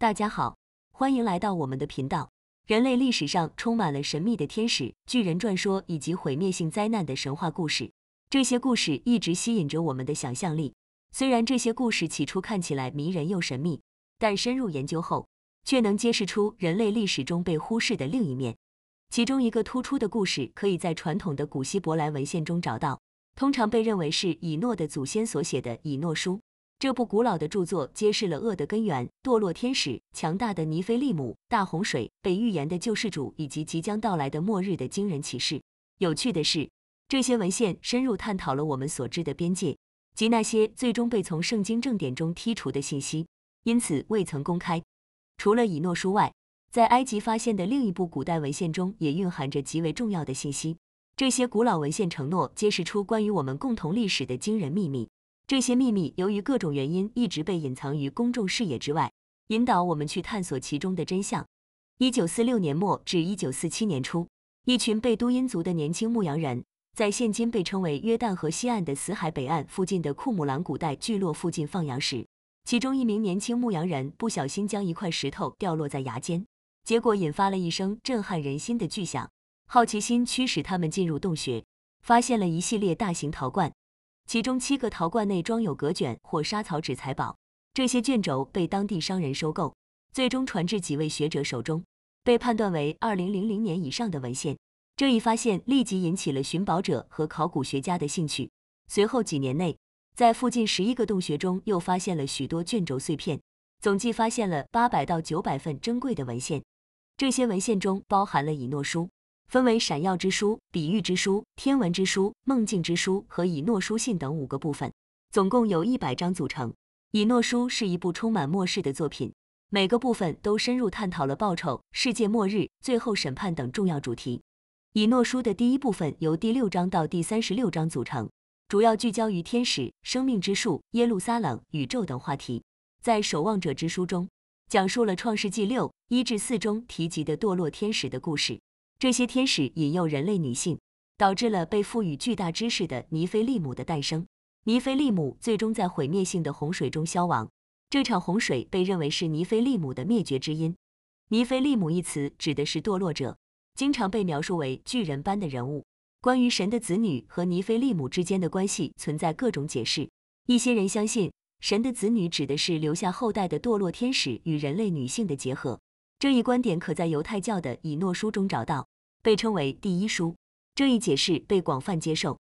大家好，欢迎来到我们的频道。人类历史上充满了神秘的天使、巨人传说以及毁灭性灾难的神话故事，这些故事一直吸引着我们的想象力。虽然这些故事起初看起来迷人又神秘，但深入研究后，却能揭示出人类历史中被忽视的另一面。其中一个突出的故事可以在传统的古希伯来文献中找到，通常被认为是以诺的祖先所写的《以诺书》。这部古老的著作揭示了恶的根源、堕落天使、强大的尼菲利姆、大洪水、被预言的救世主以及即将到来的末日的惊人启示。有趣的是，这些文献深入探讨了我们所知的边界及那些最终被从圣经正典中剔除的信息，因此未曾公开。除了《以诺书》外，在埃及发现的另一部古代文献中也蕴含着极为重要的信息。这些古老文献承诺揭示出关于我们共同历史的惊人秘密。这些秘密由于各种原因一直被隐藏于公众视野之外，引导我们去探索其中的真相。一九四六年末至一九四七年初，一群被都因族的年轻牧羊人在现今被称为约旦河西岸的死海北岸附近的库姆兰古代聚落附近放羊时，其中一名年轻牧羊人不小心将一块石头掉落在崖间，结果引发了一声震撼人心的巨响。好奇心驱使他们进入洞穴，发现了一系列大型陶罐。其中七个陶罐内装有隔卷或沙草纸财宝，这些卷轴被当地商人收购，最终传至几位学者手中，被判断为二零零零年以上的文献。这一发现立即引起了寻宝者和考古学家的兴趣。随后几年内，在附近十一个洞穴中又发现了许多卷轴碎片，总计发现了八百到九百份珍贵的文献。这些文献中包含了《以诺书》。分为闪耀之书、比喻之书、天文之书、梦境之书和以诺书信等五个部分，总共由一百章组成。以诺书是一部充满末世的作品，每个部分都深入探讨了报仇、世界末日、最后审判等重要主题。以诺书的第一部分由第六章到第三十六章组成，主要聚焦于天使、生命之树、耶路撒冷、宇宙等话题。在守望者之书中，讲述了创世纪六一至四中提及的堕落天使的故事。这些天使引诱人类女性，导致了被赋予巨大知识的尼菲利姆的诞生。尼菲利姆最终在毁灭性的洪水中消亡，这场洪水被认为是尼菲利姆的灭绝之因。尼菲利姆一词指的是堕落者，经常被描述为巨人般的人物。关于神的子女和尼菲利姆之间的关系，存在各种解释。一些人相信，神的子女指的是留下后代的堕落天使与人类女性的结合。这一观点可在犹太教的《以诺书》中找到，被称为第一书。这一解释被广泛接受。《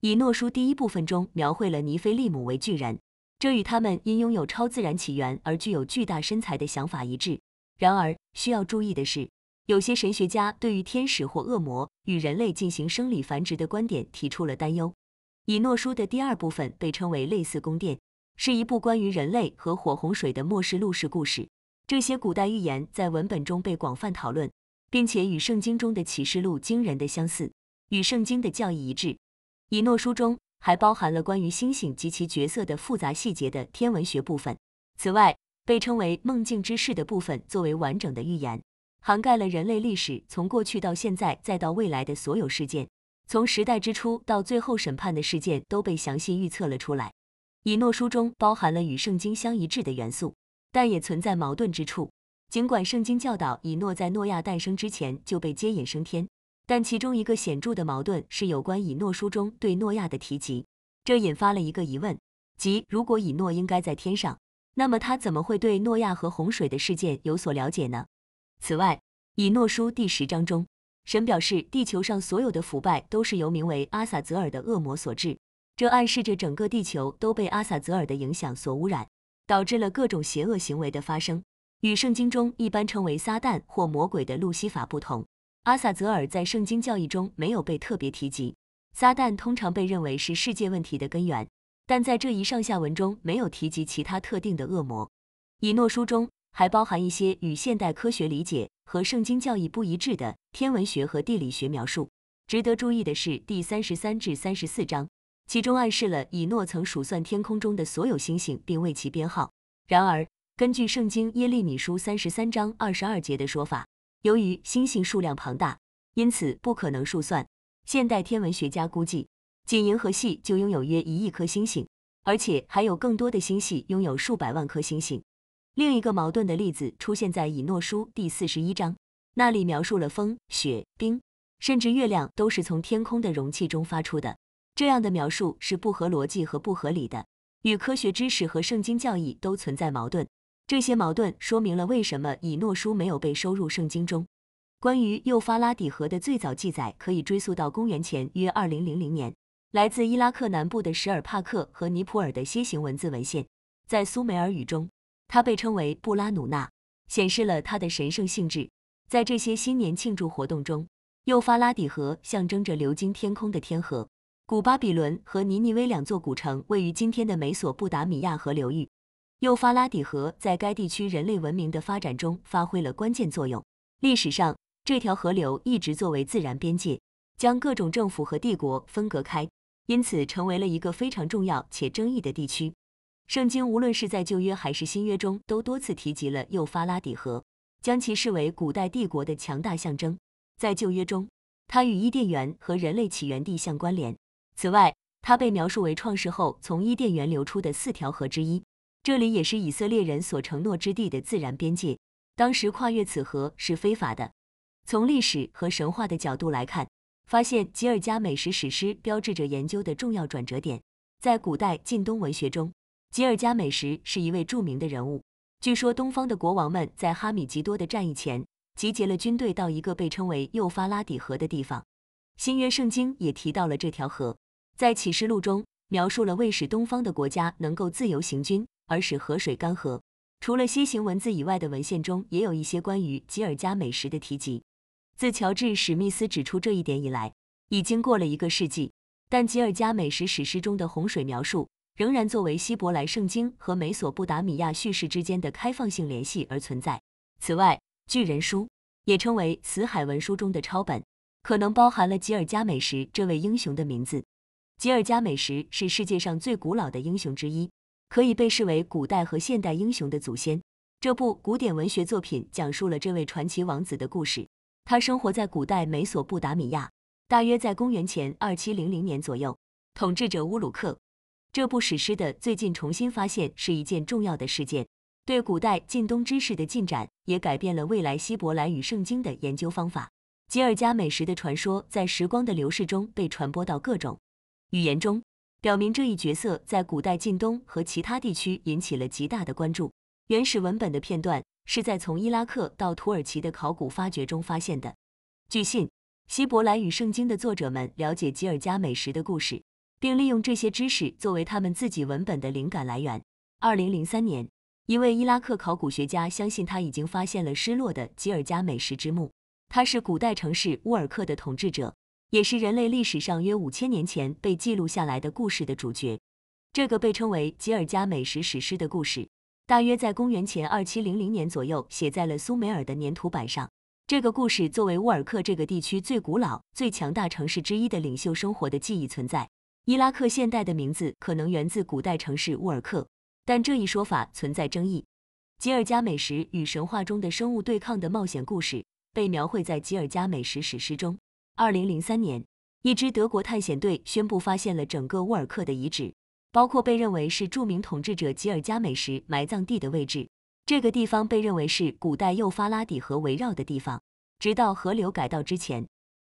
以诺书》第一部分中描绘了尼菲利姆为巨人，这与他们因拥有超自然起源而具有巨大身材的想法一致。然而，需要注意的是，有些神学家对于天使或恶魔与人类进行生理繁殖的观点提出了担忧。《以诺书》的第二部分被称为类似宫殿，是一部关于人类和火洪水的末世录事故事。这些古代预言在文本中被广泛讨论，并且与圣经中的启示录惊人的相似，与圣经的教义一致。以诺书中还包含了关于星星及其角色的复杂细节的天文学部分。此外，被称为“梦境之事”的部分作为完整的预言，涵盖了人类历史从过去到现在再到未来的所有事件，从时代之初到最后审判的事件都被详细预测了出来。以诺书中包含了与圣经相一致的元素。但也存在矛盾之处。尽管圣经教导以诺在诺亚诞生之前就被接引升天，但其中一个显著的矛盾是有关以诺书》中对诺亚的提及。这引发了一个疑问，即如果以诺应该在天上，那么他怎么会对诺亚和洪水的事件有所了解呢？此外，《以诺书》第十章中，神表示地球上所有的腐败都是由名为阿萨泽尔的恶魔所致，这暗示着整个地球都被阿萨泽尔的影响所污染。导致了各种邪恶行为的发生。与圣经中一般称为撒旦或魔鬼的路西法不同，阿萨泽尔在圣经教义中没有被特别提及。撒旦通常被认为是世界问题的根源，但在这一上下文中没有提及其他特定的恶魔。以诺书中还包含一些与现代科学理解和圣经教义不一致的天文学和地理学描述。值得注意的是，第三十三至三十四章。其中暗示了以诺曾数算天空中的所有星星，并为其编号。然而，根据圣经耶利米书三十三章二十二节的说法，由于星星数量庞大，因此不可能数算。现代天文学家估计，仅银河系就拥有约一亿颗星星，而且还有更多的星系拥有数百万颗星星。另一个矛盾的例子出现在以诺书第四十一章，那里描述了风、雪、冰，甚至月亮都是从天空的容器中发出的。这样的描述是不合逻辑和不合理的，与科学知识和圣经教义都存在矛盾。这些矛盾说明了为什么以诺书没有被收入圣经中。关于幼发拉底河的最早记载可以追溯到公元前约二零零零年，来自伊拉克南部的什尔帕克和尼普尔的楔形文字文献，在苏美尔语中，它被称为布拉努纳，显示了它的神圣性质。在这些新年庆祝活动中，幼发拉底河象征着流经天空的天河。古巴比伦和尼尼微两座古城位于今天的美索不达米亚河流域，幼发拉底河在该地区人类文明的发展中发挥了关键作用。历史上，这条河流一直作为自然边界，将各种政府和帝国分隔开，因此成为了一个非常重要且争议的地区。圣经无论是在旧约还是新约中，都多次提及了幼发拉底河，将其视为古代帝国的强大象征。在旧约中，它与伊甸园和人类起源地相关联。此外，它被描述为创世后从伊甸园流出的四条河之一。这里也是以色列人所承诺之地的自然边界。当时跨越此河是非法的。从历史和神话的角度来看，发现吉尔加美什史诗标志着研究的重要转折点。在古代近东文学中，吉尔加美什是一位著名的人物。据说东方的国王们在哈米吉多的战役前集结了军队到一个被称为幼发拉底河的地方。新约圣经也提到了这条河。在《启示录》中描述了为使东方的国家能够自由行军而使河水干涸。除了楔形文字以外的文献中也有一些关于吉尔加美什的提及。自乔治·史密斯指出这一点以来，已经过了一个世纪，但吉尔加美什史诗中的洪水描述仍然作为希伯来圣经和美索不达米亚叙事之间的开放性联系而存在。此外，《巨人书》也称为死海文书中的抄本，可能包含了吉尔加美什这位英雄的名字。吉尔加美什是世界上最古老的英雄之一，可以被视为古代和现代英雄的祖先。这部古典文学作品讲述了这位传奇王子的故事。他生活在古代美索不达米亚，大约在公元前二七零零年左右，统治者乌鲁克。这部史诗的最近重新发现是一件重要的事件，对古代近东知识的进展也改变了未来希伯来语圣经的研究方法。吉尔加美什的传说在时光的流逝中被传播到各种。语言中表明这一角色在古代近东和其他地区引起了极大的关注。原始文本的片段是在从伊拉克到土耳其的考古发掘中发现的。据信，希伯来语圣经的作者们了解吉尔加美食的故事，并利用这些知识作为他们自己文本的灵感来源。二零零三年，一位伊拉克考古学家相信他已经发现了失落的吉尔加美食之墓。他是古代城市乌尔克的统治者。也是人类历史上约五千年前被记录下来的故事的主角。这个被称为《吉尔加美食史诗》的故事，大约在公元前二七零零年左右写在了苏美尔的粘土板上。这个故事作为乌尔克这个地区最古老、最强大城市之一的领袖生活的记忆存在。伊拉克现代的名字可能源自古代城市乌尔克，但这一说法存在争议。吉尔加美食与神话中的生物对抗的冒险故事被描绘在《吉尔加美食史诗》中。二零零三年，一支德国探险队宣布发现了整个沃尔克的遗址，包括被认为是著名统治者吉尔加美什埋葬地的位置。这个地方被认为是古代幼发拉底河围绕的地方，直到河流改道之前。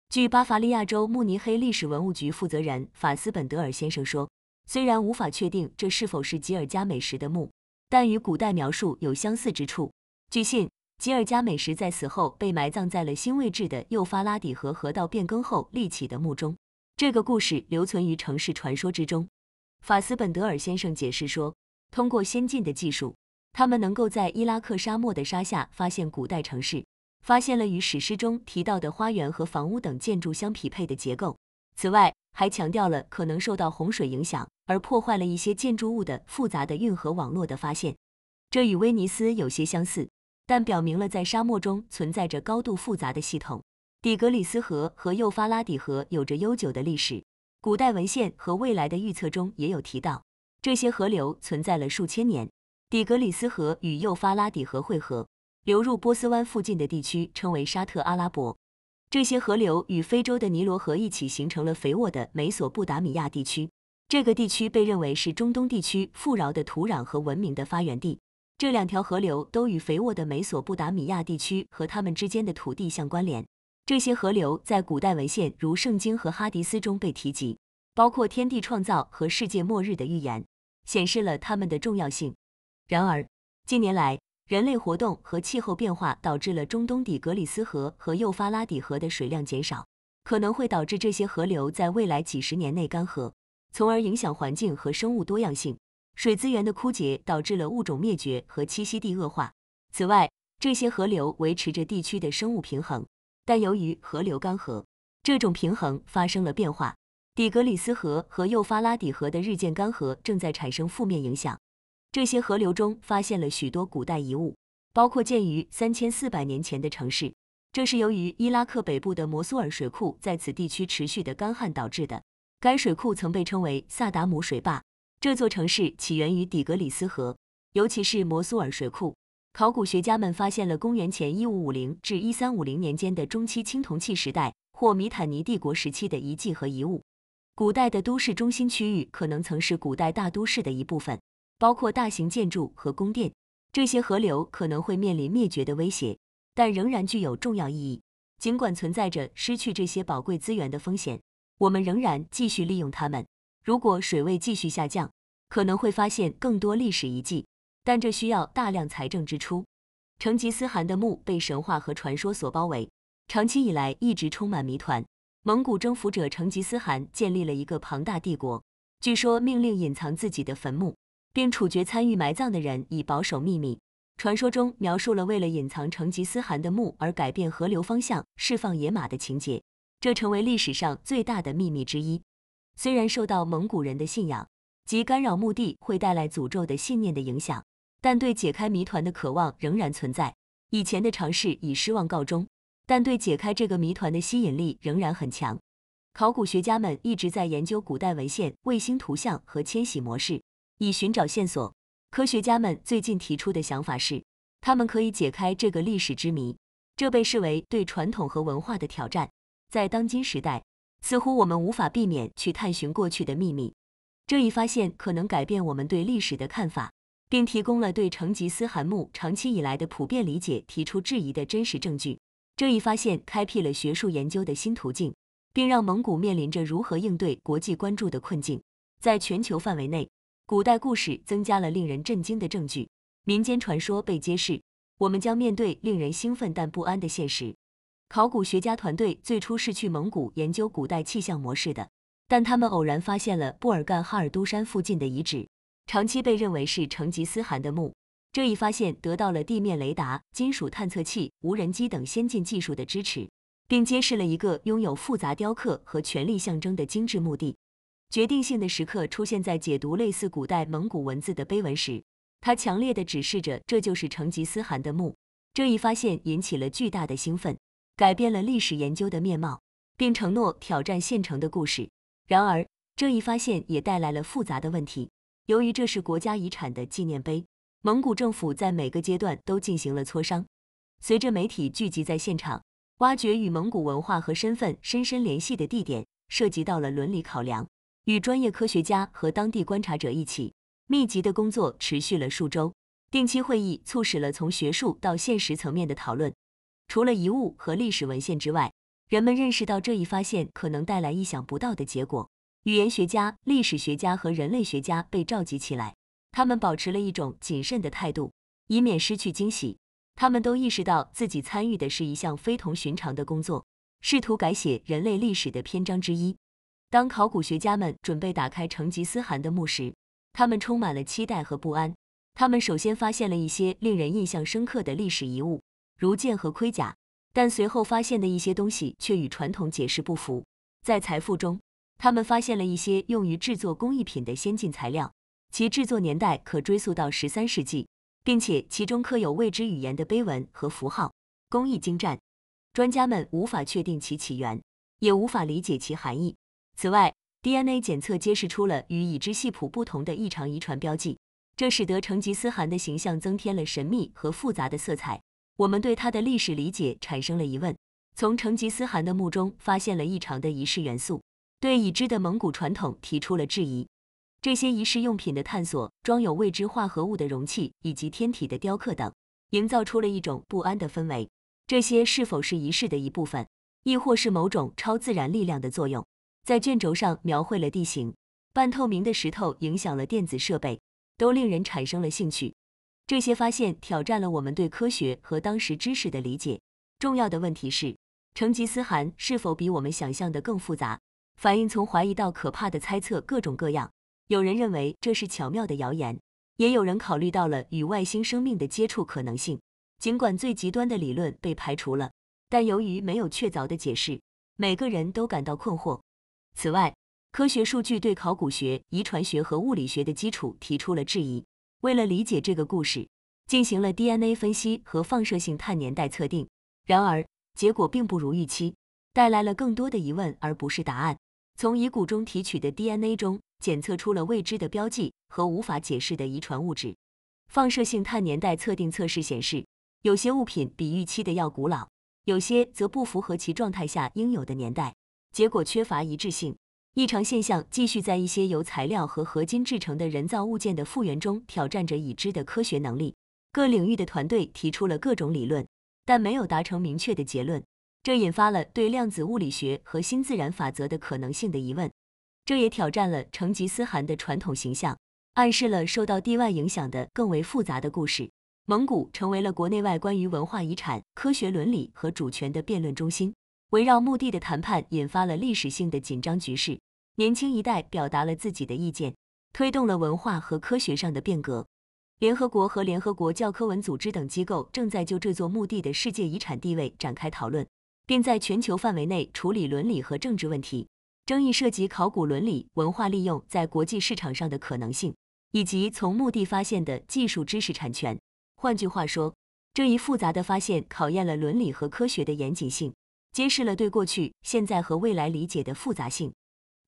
据巴伐利亚州慕尼黑历史文物局负责人法斯本德尔先生说，虽然无法确定这是否是吉尔加美什的墓，但与古代描述有相似之处。据信。吉尔加美什在死后被埋葬在了新位置的幼发拉底河河道变更后立起的墓中。这个故事留存于城市传说之中。法斯本德尔先生解释说，通过先进的技术，他们能够在伊拉克沙漠的沙下发现古代城市，发现了与史诗中提到的花园和房屋等建筑相匹配的结构。此外，还强调了可能受到洪水影响而破坏了一些建筑物的复杂的运河网络的发现，这与威尼斯有些相似。但表明了在沙漠中存在着高度复杂的系统。底格里斯河和幼发拉底河有着悠久的历史，古代文献和未来的预测中也有提到，这些河流存在了数千年。底格里斯河与幼发拉底河汇合，流入波斯湾附近的地区，称为沙特阿拉伯。这些河流与非洲的尼罗河一起形成了肥沃的美索不达米亚地区，这个地区被认为是中东地区富饶的土壤和文明的发源地。这两条河流都与肥沃的美索不达米亚地区和它们之间的土地相关联。这些河流在古代文献如《圣经》和《哈迪斯》中被提及，包括天地创造和世界末日的预言，显示了它们的重要性。然而，近年来人类活动和气候变化导致了中东底格里斯河和幼发拉底河的水量减少，可能会导致这些河流在未来几十年内干涸，从而影响环境和生物多样性。水资源的枯竭导致了物种灭绝和栖息地恶化。此外，这些河流维持着地区的生物平衡，但由于河流干涸，这种平衡发生了变化。底格里斯河和幼发拉底河的日渐干涸正在产生负面影响。这些河流中发现了许多古代遗物，包括建于三千四百年前的城市。这是由于伊拉克北部的摩苏尔水库在此地区持续的干旱导致的。该水库曾被称为萨达姆水坝。这座城市起源于底格里斯河，尤其是摩苏尔水库。考古学家们发现了公元前一五五零至一三五零年间的中期青铜器时代或米坦尼帝国时期的遗迹和遗物。古代的都市中心区域可能曾是古代大都市的一部分，包括大型建筑和宫殿。这些河流可能会面临灭绝的威胁，但仍然具有重要意义。尽管存在着失去这些宝贵资源的风险，我们仍然继续利用它们。如果水位继续下降，可能会发现更多历史遗迹，但这需要大量财政支出。成吉思汗的墓被神话和传说所包围，长期以来一直充满谜团。蒙古征服者成吉思汗建立了一个庞大帝国，据说命令隐藏自己的坟墓，并处决参与埋葬的人以保守秘密。传说中描述了为了隐藏成吉思汗的墓而改变河流方向、释放野马的情节，这成为历史上最大的秘密之一。虽然受到蒙古人的信仰及干扰墓地会带来诅咒的信念的影响，但对解开谜团的渴望仍然存在。以前的尝试以失望告终，但对解开这个谜团的吸引力仍然很强。考古学家们一直在研究古代文献、卫星图像和迁徙模式，以寻找线索。科学家们最近提出的想法是，他们可以解开这个历史之谜，这被视为对传统和文化的挑战。在当今时代。似乎我们无法避免去探寻过去的秘密。这一发现可能改变我们对历史的看法，并提供了对成吉思汗墓长期以来的普遍理解提出质疑的真实证据。这一发现开辟了学术研究的新途径，并让蒙古面临着如何应对国际关注的困境。在全球范围内，古代故事增加了令人震惊的证据，民间传说被揭示。我们将面对令人兴奋但不安的现实。考古学家团队最初是去蒙古研究古代气象模式的，但他们偶然发现了布尔干哈尔都山附近的遗址，长期被认为是成吉思汗的墓。这一发现得到了地面雷达、金属探测器、无人机等先进技术的支持，并揭示了一个拥有复杂雕刻和权力象征的精致墓地。决定性的时刻出现在解读类似古代蒙古文字的碑文时，他强烈的指示着这就是成吉思汗的墓。这一发现引起了巨大的兴奋。改变了历史研究的面貌，并承诺挑战现成的故事。然而，这一发现也带来了复杂的问题。由于这是国家遗产的纪念碑，蒙古政府在每个阶段都进行了磋商。随着媒体聚集在现场，挖掘与蒙古文化和身份深深联系的地点，涉及到了伦理考量。与专业科学家和当地观察者一起，密集的工作持续了数周。定期会议促使了从学术到现实层面的讨论。除了遗物和历史文献之外，人们认识到这一发现可能带来意想不到的结果。语言学家、历史学家和人类学家被召集起来，他们保持了一种谨慎的态度，以免失去惊喜。他们都意识到自己参与的是一项非同寻常的工作，试图改写人类历史的篇章之一。当考古学家们准备打开成吉思汗的墓时，他们充满了期待和不安。他们首先发现了一些令人印象深刻的历史遗物。如剑和盔甲，但随后发现的一些东西却与传统解释不符。在财富中，他们发现了一些用于制作工艺品的先进材料，其制作年代可追溯到十三世纪，并且其中刻有未知语言的碑文和符号，工艺精湛。专家们无法确定其起源，也无法理解其含义。此外，DNA 检测揭示出了与已知系谱不同的异常遗传标记，这使得成吉思汗的形象增添了神秘和复杂的色彩。我们对他的历史理解产生了疑问。从成吉思汗的墓中发现了异常的仪式元素，对已知的蒙古传统提出了质疑。这些仪式用品的探索、装有未知化合物的容器以及天体的雕刻等，营造出了一种不安的氛围。这些是否是仪式的一部分，亦或是某种超自然力量的作用？在卷轴上描绘了地形，半透明的石头影响了电子设备，都令人产生了兴趣。这些发现挑战了我们对科学和当时知识的理解。重要的问题是，成吉思汗是否比我们想象的更复杂？反应从怀疑到可怕的猜测各种各样。有人认为这是巧妙的谣言，也有人考虑到了与外星生命的接触可能性。尽管最极端的理论被排除了，但由于没有确凿的解释，每个人都感到困惑。此外，科学数据对考古学、遗传学和物理学的基础提出了质疑。为了理解这个故事，进行了 DNA 分析和放射性碳年代测定。然而，结果并不如预期，带来了更多的疑问而不是答案。从遗骨中提取的 DNA 中检测出了未知的标记和无法解释的遗传物质。放射性碳年代测定测试显示，有些物品比预期的要古老，有些则不符合其状态下应有的年代。结果缺乏一致性。异常现象继续在一些由材料和合金制成的人造物件的复原中挑战着已知的科学能力。各领域的团队提出了各种理论，但没有达成明确的结论。这引发了对量子物理学和新自然法则的可能性的疑问。这也挑战了成吉思汗的传统形象，暗示了受到地外影响的更为复杂的故事。蒙古成为了国内外关于文化遗产、科学伦理和主权的辩论中心。围绕墓地的谈判引发了历史性的紧张局势。年轻一代表达了自己的意见，推动了文化和科学上的变革。联合国和联合国教科文组织等机构正在就这座墓地的世界遗产地位展开讨论，并在全球范围内处理伦理和政治问题。争议涉及考古伦理、文化利用在国际市场上的可能性，以及从墓地发现的技术知识产权。换句话说，这一复杂的发现考验了伦理和科学的严谨性，揭示了对过去、现在和未来理解的复杂性。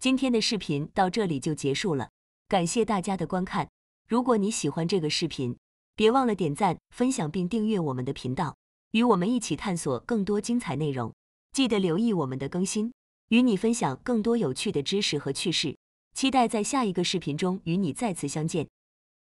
今天的视频到这里就结束了，感谢大家的观看。如果你喜欢这个视频，别忘了点赞、分享并订阅我们的频道，与我们一起探索更多精彩内容。记得留意我们的更新，与你分享更多有趣的知识和趣事。期待在下一个视频中与你再次相见。